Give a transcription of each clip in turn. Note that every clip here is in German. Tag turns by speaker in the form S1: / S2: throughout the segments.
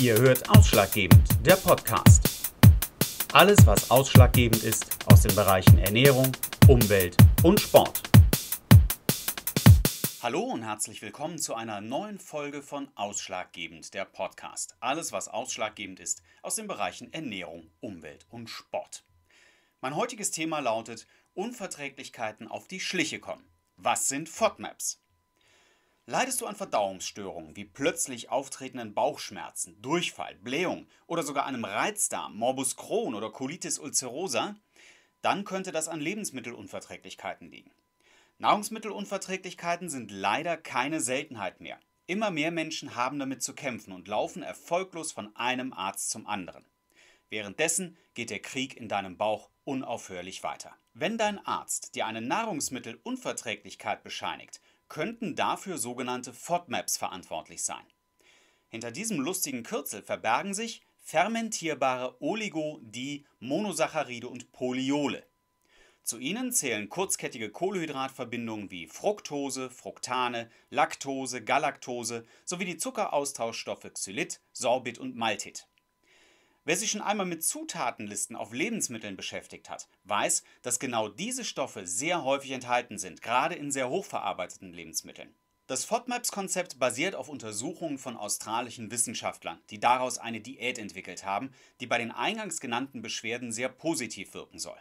S1: Ihr hört Ausschlaggebend, der Podcast. Alles, was ausschlaggebend ist aus den Bereichen Ernährung, Umwelt und Sport. Hallo und herzlich willkommen zu einer neuen Folge von Ausschlaggebend, der Podcast. Alles, was ausschlaggebend ist aus den Bereichen Ernährung, Umwelt und Sport. Mein heutiges Thema lautet Unverträglichkeiten auf die Schliche kommen. Was sind FODMAPs? Leidest du an Verdauungsstörungen wie plötzlich auftretenden Bauchschmerzen, Durchfall, Blähung oder sogar einem Reizdarm, Morbus Crohn oder Colitis ulcerosa? Dann könnte das an Lebensmittelunverträglichkeiten liegen. Nahrungsmittelunverträglichkeiten sind leider keine Seltenheit mehr. Immer mehr Menschen haben damit zu kämpfen und laufen erfolglos von einem Arzt zum anderen. Währenddessen geht der Krieg in deinem Bauch unaufhörlich weiter. Wenn dein Arzt dir eine Nahrungsmittelunverträglichkeit bescheinigt könnten dafür sogenannte FODMAPs verantwortlich sein. Hinter diesem lustigen Kürzel verbergen sich fermentierbare Oligo-, Di-, Monosaccharide und Polyole. Zu ihnen zählen kurzkettige Kohlenhydratverbindungen wie Fructose, Fructane, Laktose, Galaktose sowie die Zuckeraustauschstoffe Xylit, Sorbit und Maltit. Wer sich schon einmal mit Zutatenlisten auf Lebensmitteln beschäftigt hat, weiß, dass genau diese Stoffe sehr häufig enthalten sind, gerade in sehr hochverarbeiteten Lebensmitteln. Das FODMAPS-Konzept basiert auf Untersuchungen von australischen Wissenschaftlern, die daraus eine Diät entwickelt haben, die bei den eingangs genannten Beschwerden sehr positiv wirken soll.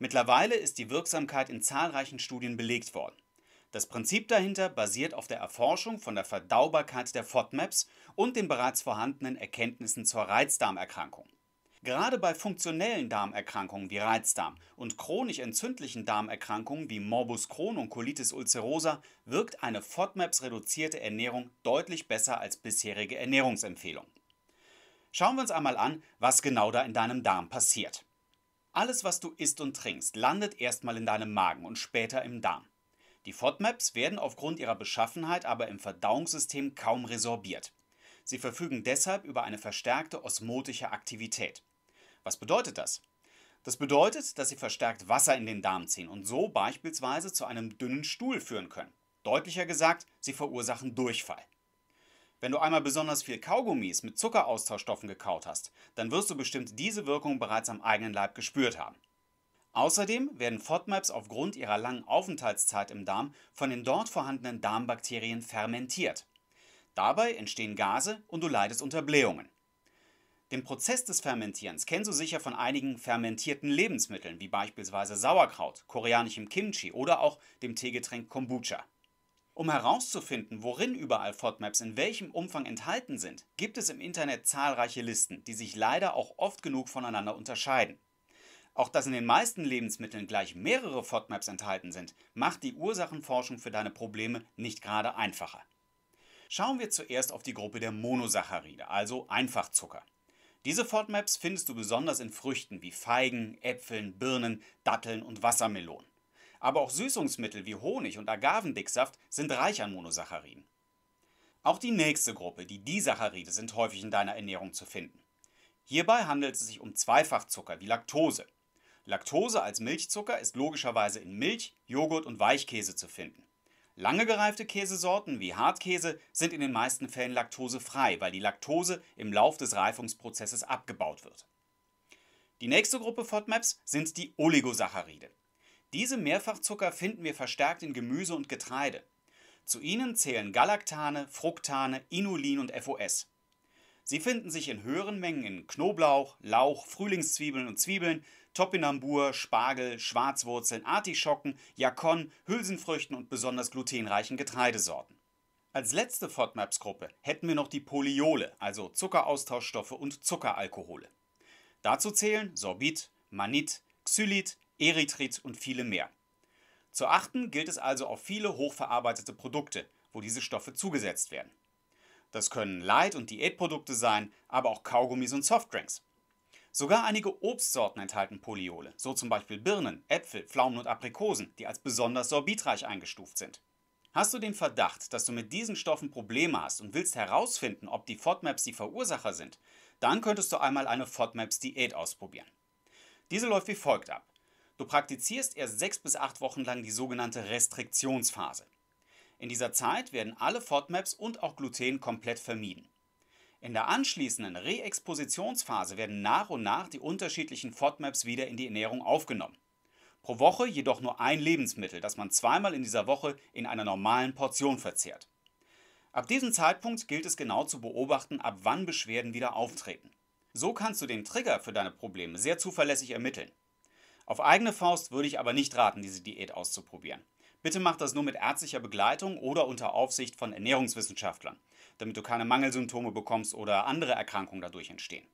S1: Mittlerweile ist die Wirksamkeit in zahlreichen Studien belegt worden. Das Prinzip dahinter basiert auf der Erforschung von der Verdaubarkeit der FODMAPs und den bereits vorhandenen Erkenntnissen zur Reizdarmerkrankung. Gerade bei funktionellen Darmerkrankungen wie Reizdarm und chronisch entzündlichen Darmerkrankungen wie Morbus Crohn und Colitis ulcerosa wirkt eine FODMAPs reduzierte Ernährung deutlich besser als bisherige Ernährungsempfehlungen. Schauen wir uns einmal an, was genau da in deinem Darm passiert. Alles, was du isst und trinkst, landet erstmal in deinem Magen und später im Darm. Die FODMAPs werden aufgrund ihrer Beschaffenheit aber im Verdauungssystem kaum resorbiert. Sie verfügen deshalb über eine verstärkte osmotische Aktivität. Was bedeutet das? Das bedeutet, dass sie verstärkt Wasser in den Darm ziehen und so beispielsweise zu einem dünnen Stuhl führen können. Deutlicher gesagt, sie verursachen Durchfall. Wenn du einmal besonders viel Kaugummis mit Zuckeraustauschstoffen gekaut hast, dann wirst du bestimmt diese Wirkung bereits am eigenen Leib gespürt haben. Außerdem werden FODMAPs aufgrund ihrer langen Aufenthaltszeit im Darm von den dort vorhandenen Darmbakterien fermentiert. Dabei entstehen Gase und du leidest unter Blähungen. Den Prozess des Fermentierens kennst du sicher von einigen fermentierten Lebensmitteln, wie beispielsweise Sauerkraut, koreanischem Kimchi oder auch dem Teegetränk Kombucha. Um herauszufinden, worin überall FODMAPs in welchem Umfang enthalten sind, gibt es im Internet zahlreiche Listen, die sich leider auch oft genug voneinander unterscheiden. Auch dass in den meisten Lebensmitteln gleich mehrere FODMAPs enthalten sind, macht die Ursachenforschung für deine Probleme nicht gerade einfacher. Schauen wir zuerst auf die Gruppe der Monosaccharide, also Einfachzucker. Diese FODMAPs findest du besonders in Früchten wie Feigen, Äpfeln, Birnen, Datteln und Wassermelonen. Aber auch Süßungsmittel wie Honig und Agavendicksaft sind reich an Monosacchariden. Auch die nächste Gruppe, die Disaccharide, sind häufig in deiner Ernährung zu finden. Hierbei handelt es sich um Zweifachzucker wie Laktose. Laktose als Milchzucker ist logischerweise in Milch, Joghurt und Weichkäse zu finden. Lange gereifte Käsesorten wie Hartkäse sind in den meisten Fällen laktosefrei, weil die Laktose im Lauf des Reifungsprozesses abgebaut wird. Die nächste Gruppe FODMAPs sind die Oligosaccharide. Diese Mehrfachzucker finden wir verstärkt in Gemüse und Getreide. Zu ihnen zählen Galaktane, Fructane, Inulin und FOS. Sie finden sich in höheren Mengen in Knoblauch, Lauch, Frühlingszwiebeln und Zwiebeln Topinambur, Spargel, Schwarzwurzeln, Artischocken, Jakon, Hülsenfrüchten und besonders glutenreichen Getreidesorten. Als letzte FODMAPs-Gruppe hätten wir noch die Poliole, also Zuckeraustauschstoffe und Zuckeralkohole. Dazu zählen Sorbit, Manit, Xylit, Erythrit und viele mehr. Zu achten gilt es also auf viele hochverarbeitete Produkte, wo diese Stoffe zugesetzt werden. Das können Light- und Diätprodukte sein, aber auch Kaugummis und Softdrinks. Sogar einige Obstsorten enthalten Poliole, so zum Beispiel Birnen, Äpfel, Pflaumen und Aprikosen, die als besonders sorbitreich eingestuft sind. Hast du den Verdacht, dass du mit diesen Stoffen Probleme hast und willst herausfinden, ob die FODMAPs die Verursacher sind, dann könntest du einmal eine FODMAPs-Diät ausprobieren. Diese läuft wie folgt ab. Du praktizierst erst sechs bis acht Wochen lang die sogenannte Restriktionsphase. In dieser Zeit werden alle FODMAPs und auch Gluten komplett vermieden. In der anschließenden Reexpositionsphase werden nach und nach die unterschiedlichen FODMAPs wieder in die Ernährung aufgenommen. Pro Woche jedoch nur ein Lebensmittel, das man zweimal in dieser Woche in einer normalen Portion verzehrt. Ab diesem Zeitpunkt gilt es genau zu beobachten, ab wann Beschwerden wieder auftreten. So kannst du den Trigger für deine Probleme sehr zuverlässig ermitteln. Auf eigene Faust würde ich aber nicht raten, diese Diät auszuprobieren. Bitte mach das nur mit ärztlicher Begleitung oder unter Aufsicht von Ernährungswissenschaftlern, damit du keine Mangelsymptome bekommst oder andere Erkrankungen dadurch entstehen.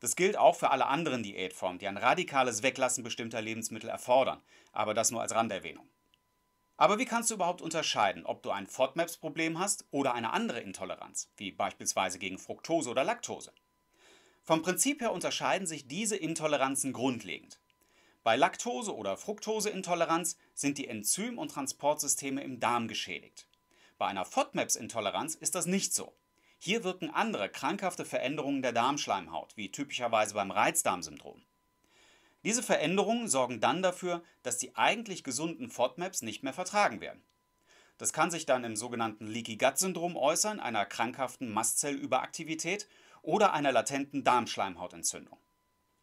S1: Das gilt auch für alle anderen Diätformen, die ein radikales Weglassen bestimmter Lebensmittel erfordern, aber das nur als Randerwähnung. Aber wie kannst du überhaupt unterscheiden, ob du ein FODMAPs-Problem hast oder eine andere Intoleranz, wie beispielsweise gegen Fructose oder Laktose? Vom Prinzip her unterscheiden sich diese Intoleranzen grundlegend. Bei Laktose- oder Fructoseintoleranz sind die Enzym- und Transportsysteme im Darm geschädigt. Bei einer FODMAPs-Intoleranz ist das nicht so. Hier wirken andere krankhafte Veränderungen der Darmschleimhaut, wie typischerweise beim Reizdarmsyndrom. Diese Veränderungen sorgen dann dafür, dass die eigentlich gesunden FODMAPs nicht mehr vertragen werden. Das kann sich dann im sogenannten Leaky Gut Syndrom äußern, einer krankhaften Mastzellüberaktivität oder einer latenten Darmschleimhautentzündung.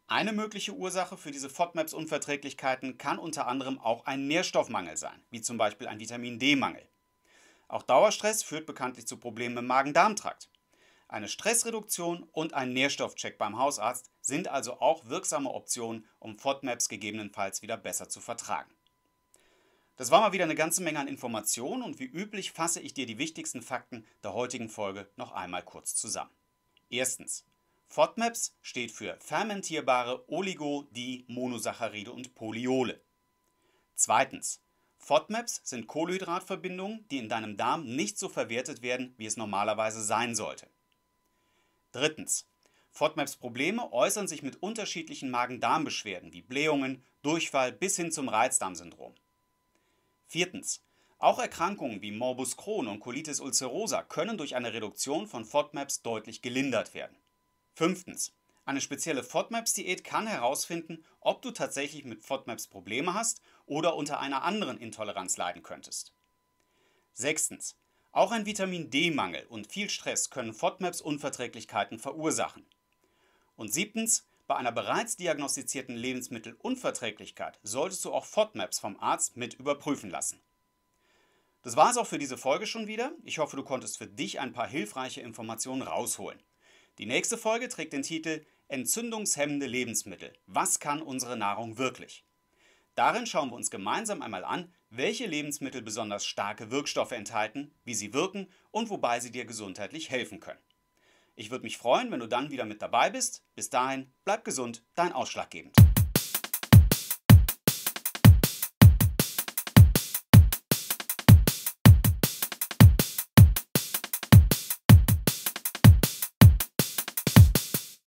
S1: Eine mögliche Ursache für diese FODMAPs-Unverträglichkeiten kann unter anderem auch ein Nährstoffmangel sein, wie zum Beispiel ein Vitamin D-Mangel. Auch Dauerstress führt bekanntlich zu Problemen im Magen-Darm-Trakt. Eine Stressreduktion und ein Nährstoffcheck beim Hausarzt sind also auch wirksame Optionen, um FODMAPs gegebenenfalls wieder besser zu vertragen. Das war mal wieder eine ganze Menge an Informationen und wie üblich fasse ich dir die wichtigsten Fakten der heutigen Folge noch einmal kurz zusammen. Erstens. FODMAPs steht für fermentierbare Oligo-, Di-, Monosaccharide und Polyole. Zweitens. FODMAPs sind Kohlenhydratverbindungen, die in deinem Darm nicht so verwertet werden, wie es normalerweise sein sollte. Drittens. FODMAPs-Probleme äußern sich mit unterschiedlichen Magen-Darm-Beschwerden wie Blähungen, Durchfall bis hin zum Reizdarmsyndrom. Viertens. Auch Erkrankungen wie Morbus Crohn und Colitis ulcerosa können durch eine Reduktion von FODMAPs deutlich gelindert werden. Fünftens. Eine spezielle FODMAPs-Diät kann herausfinden, ob du tatsächlich mit FODMAPs Probleme hast oder unter einer anderen Intoleranz leiden könntest. Sechstens. Auch ein Vitamin D-Mangel und viel Stress können FODMAPs Unverträglichkeiten verursachen. Und siebtens. Bei einer bereits diagnostizierten Lebensmittelunverträglichkeit solltest du auch FODMAPs vom Arzt mit überprüfen lassen. Das war es auch für diese Folge schon wieder. Ich hoffe, du konntest für dich ein paar hilfreiche Informationen rausholen. Die nächste Folge trägt den Titel Entzündungshemmende Lebensmittel. Was kann unsere Nahrung wirklich? Darin schauen wir uns gemeinsam einmal an, welche Lebensmittel besonders starke Wirkstoffe enthalten, wie sie wirken und wobei sie dir gesundheitlich helfen können. Ich würde mich freuen, wenn du dann wieder mit dabei bist. Bis dahin, bleib gesund, dein Ausschlaggebend.